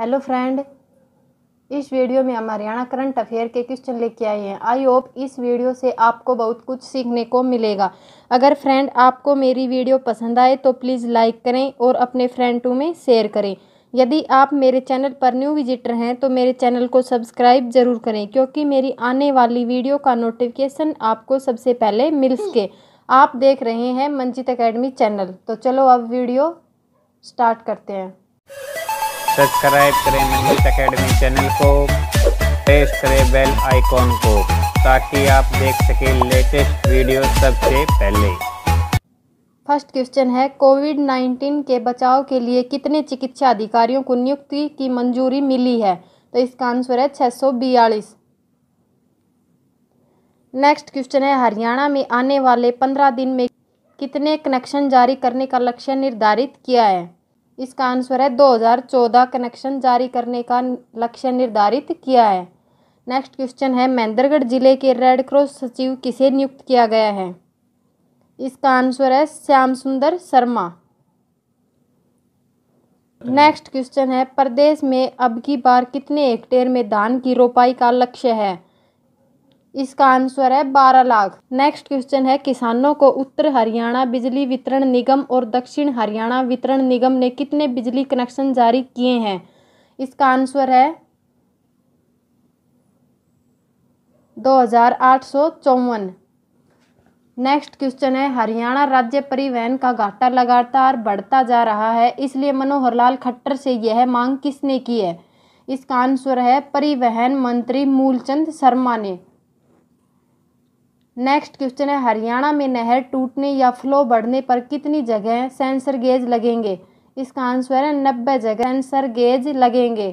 hello friend इस video में हम हरियाणा करंट अफेयर के क्वेश्चन लेके आए हैं आई होप इस वीडियो से आपको बहुत कुछ सीखने को मिलेगा अगर फ्रेंड आपको मेरी वीडियो पसंद आए तो प्लीज़ लाइक करें और अपने फ्रेंड टू में शेयर करें यदि आप मेरे चैनल पर न्यू विजिटर हैं तो मेरे चैनल को सब्सक्राइब ज़रूर करें क्योंकि मेरी आने वाली वीडियो का नोटिफिकेशन आपको सबसे पहले मिल सके आप देख रहे हैं मंजित अकेडमी चैनल तो चलो अब वीडियो स्टार्ट करते हैं सब्सक्राइब करें मंगीत अकेडमी चैनल को प्रेस करें बेल आइकॉन को ताकि आप देख सकें लेटेस्ट वीडियो सबसे पहले फर्स्ट क्वेश्चन है कोविड 19 के बचाव के लिए कितने चिकित्सा अधिकारियों को नियुक्ति की मंजूरी मिली है तो इसका आंसर है छः नेक्स्ट क्वेश्चन है हरियाणा में आने वाले पंद्रह दिन में कितने कनेक्शन जारी करने का लक्ष्य निर्धारित किया है इसका आंसर है 2014 कनेक्शन जारी करने का लक्ष्य निर्धारित किया है नेक्स्ट क्वेश्चन है महेंद्रगढ़ जिले के रेड क्रॉस सचिव किसे नियुक्त किया गया है इसका आंसर है श्याम सुंदर शर्मा नेक्स्ट क्वेश्चन है प्रदेश में अब की बार कितने हेक्टेयर में धान की रोपाई का लक्ष्य है इसका आंसर है बारह लाख नेक्स्ट क्वेश्चन है किसानों को उत्तर हरियाणा बिजली वितरण निगम और दक्षिण हरियाणा वितरण निगम ने कितने बिजली कनेक्शन जारी किए हैं इसका आंसर है दो हजार आठ सौ चौवन नेक्स्ट क्वेश्चन है हरियाणा राज्य परिवहन का घाटा लगातार बढ़ता जा रहा है इसलिए मनोहर लाल खट्टर से यह मांग किसने की है इसका आंसर है परिवहन मंत्री मूलचंद शर्मा ने नेक्स्ट क्वेश्चन है हरियाणा में नहर टूटने या फ्लो बढ़ने पर कितनी जगह सेंसर गेज लगेंगे इसका आंसर है नब्बे जगह सेंसर गेज लगेंगे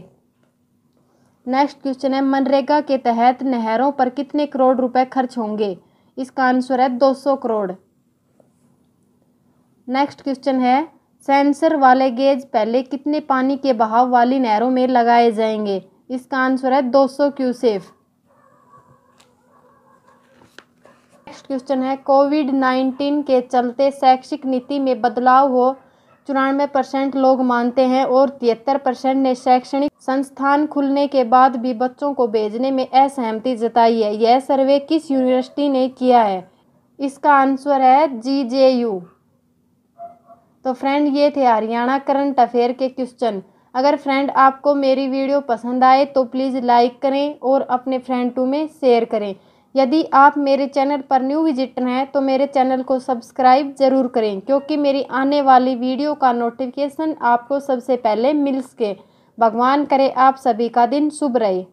नेक्स्ट क्वेश्चन है मनरेगा के तहत नहरों पर कितने करोड़ रुपए खर्च होंगे इसका आंसर है 200 करोड़ नेक्स्ट क्वेश्चन है सेंसर वाले गेज पहले कितने पानी के बहाव वाली नहरों में लगाए जाएंगे इसका आंसर है 200 क्यूसेफ नेक्स्ट क्वेश्चन है कोविड नाइन्टीन के चलते शैक्षिक नीति में बदलाव हो चौरानवे परसेंट लोग मानते हैं और तिहत्तर परसेंट ने शैक्षणिक संस्थान खुलने के बाद भी बच्चों को भेजने में असहमति जताई है यह सर्वे किस यूनिवर्सिटी ने किया है इसका आंसर है जी जे यू तो फ्रेंड ये थे हरियाणा करंट अफेयर के क्वेश्चन अगर फ्रेंड आपको मेरी वीडियो पसंद आए तो प्लीज़ लाइक करें और अपने फ्रेंड टू में शेयर करें यदि आप मेरे चैनल पर न्यू विजिटर हैं तो मेरे चैनल को सब्सक्राइब ज़रूर करें क्योंकि मेरी आने वाली वीडियो का नोटिफिकेशन आपको सबसे पहले मिल सके भगवान करे आप सभी का दिन शुभ रहे